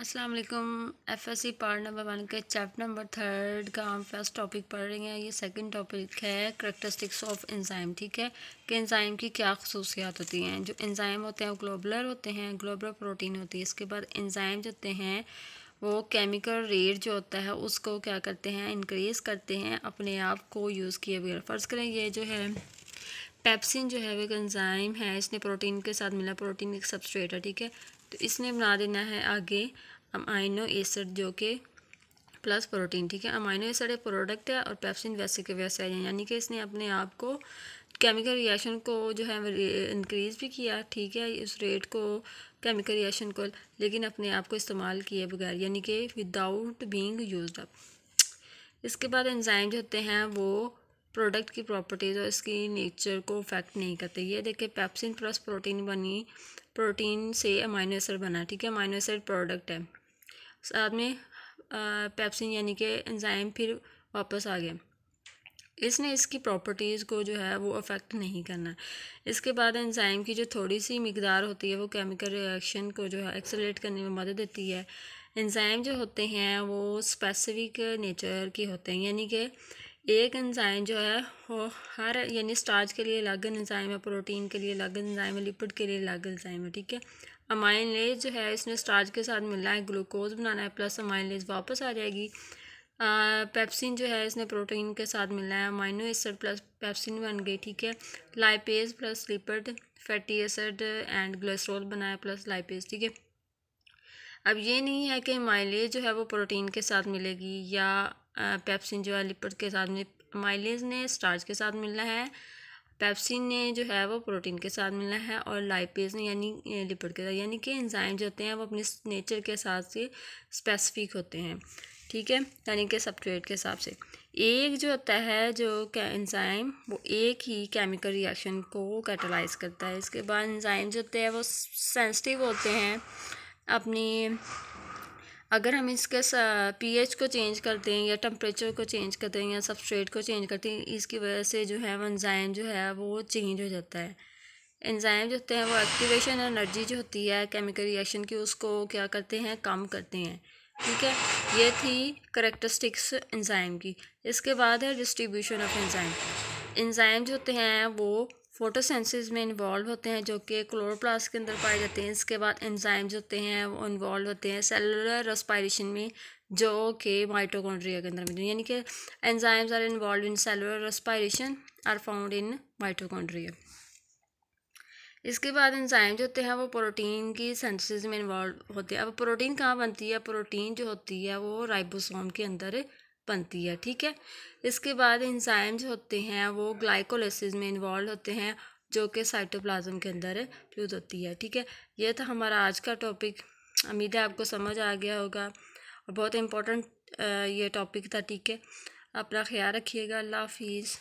Aslam F S C part number one के chapter number third का हम फर्स्ट टॉपिक पढ़ रहे हैं ये सेकंड टॉपिक है करेक्टरिस्टिक्स ऑफ इंजाइम ठीक है कि इंजाइम की क्या खसूसियात होती हैं जो इंजाइम होते हैं वो ग्लोबलर होते हैं ग्लोबल प्रोटीन होती है इसके बाद इंजाइम जो होते हैं वो केमिकल रेट जो होता है उसको क्या करते हैं इंक्रीज़ करते हैं अपने आप को यूज़ किए बगैर फ़र्ज़ करें ये जो है पेप्सिन जो है वो एक एंजाइम है इसने प्रोटीन के साथ मिला प्रोटीन एक सबस्ट्रेट है ठीक है तो इसने बना देना है आगे अमाइनो एसड जो कि प्लस प्रोटीन ठीक है अमाइनो एसड एक प्रोडक्ट है और पेप्सिन वैसे के वैसे जाए यानी कि इसने अपने आप को केमिकल रिएक्शन को जो है इंक्रीज़ भी किया ठीक है उस रेट को केमिकल रिएक्शन को लेकिन अपने आप को इस्तेमाल किए बगैर यानी कि विदाउट बींग यूज अप इसके बाद एंजाइम जो होते हैं वो प्रोडक्ट की प्रॉपर्टीज़ और इसकी नेचर को अफेक्ट नहीं करते ये देखिए पैप्सिन प्लस प्रोटीन बनी प्रोटीन से अमाइनो एसिड बना ठीक है अमाइनो एसिड प्रोडक्ट है साथ में पैप्सिन यानी कि एंजाइम फिर वापस आ गया इसने इसकी प्रॉपर्टीज़ को जो है वो अफेक्ट नहीं करना इसके बाद एंजाइम की जो थोड़ी सी मकदार होती है वो केमिकल रिएक्शन को जो है एक्सलेट करने में मदद देती है एंजाइम जो होते हैं वो स्पेसिफिक नेचर के होते हैं यानी कि एक एंजाइम जो है वो हर यानी स्टार्च के लिए अलग एंजाइम है प्रोटीन के लिए अलग एंजाइम है लिपिड के लिए अलग एंजाइम है ठीक है अमाइन लेज जो है इसने स्टार्च के साथ मिलना है ग्लूकोज बनाना है प्लस अमाइन लेज वापस आ जाएगी पेप्सिन जो है इसने प्रोटीन के साथ मिलना है अमाइनो एसड प्लस पेप्सिन बन गई ठीक है lipase plus lipid fatty acid and glycerol बनाया प्लस लाइपेज ठीक है अब ये नहीं है कि माइलेज जो है वो प्रोटीन के साथ मिलेगी या पेप्सिन जो है लिपिड के साथ में माइलेज ने स्टार्च के साथ मिलना है पेप्सिन ने जो है वो प्रोटीन के साथ मिलना है और लाइपेज ने यानी लिपिड के साथ यानी कि इंजाइम जो होते हैं वो अपने नेचर के साथ से स्पेसिफिक होते हैं ठीक है यानी कि सबट्रेट के हिसाब से एक जो होता है जो इंजाइम वो एक ही केमिकल रिएक्शन को कैटलाइज करता है इसके बाद इंजाइम जो होते हैं वो सेंसिटिव होते हैं अपनी अगर हम इसके पीएच को चेंज कर दें या टम्परेचर को चेंज करते हैं या सबस्ट्रेट को चेंज करते हैं इसकी वजह से जो है वो एंजाइम जो है वो चेंज हो जाता है एंजाइम जो होते हैं वो एक्टिवेशन एनर्जी जो होती है केमिकल रिएक्शन की उसको क्या करते हैं कम करते हैं ठीक है ये थी करेक्टरिस्टिक्स एंजाइम की इसके बाद है डिस्ट्रीब्यूशन ऑफ एंजाइम एंजाइम जो होते हैं वो फोटोसेंसिस में इन्वॉल्व होते हैं जो कि क्लोरोप्लास्ट के अंदर पाए जाते हैं इसके बाद एंजाइम्स होते हैं वो इन्वॉल्व होते हैं सेलुलर रेस्पायरेशन में जो कि माइटोकॉन्ड्रिया के अंदर मिलते हैं यानी कि enzymes are involved in cellular respiration are found in mitochondria इसके बाद इंजाइम जो होते हैं वो प्रोटीन की सेंसेस में इन्वॉल्व होते हैं अब प्रोटीन कहाँ बनती है प्रोटीन जो होती है वो राइबोसोम के अंदर बनती है ठीक है इसके बाद इंजाइम जो होते हैं वो ग्लाइकोलाइसिस में इन्वॉल्व होते हैं जो कि साइटोप्लाज्म के अंदर यूज़ होती है ठीक है ये था हमारा आज का टॉपिक उम्मीद है आपको समझ आ गया होगा और बहुत इम्पोर्टेंट ये टॉपिक था ठीक है अपना ख्याल रखिएगा अल्लाह हाफिज़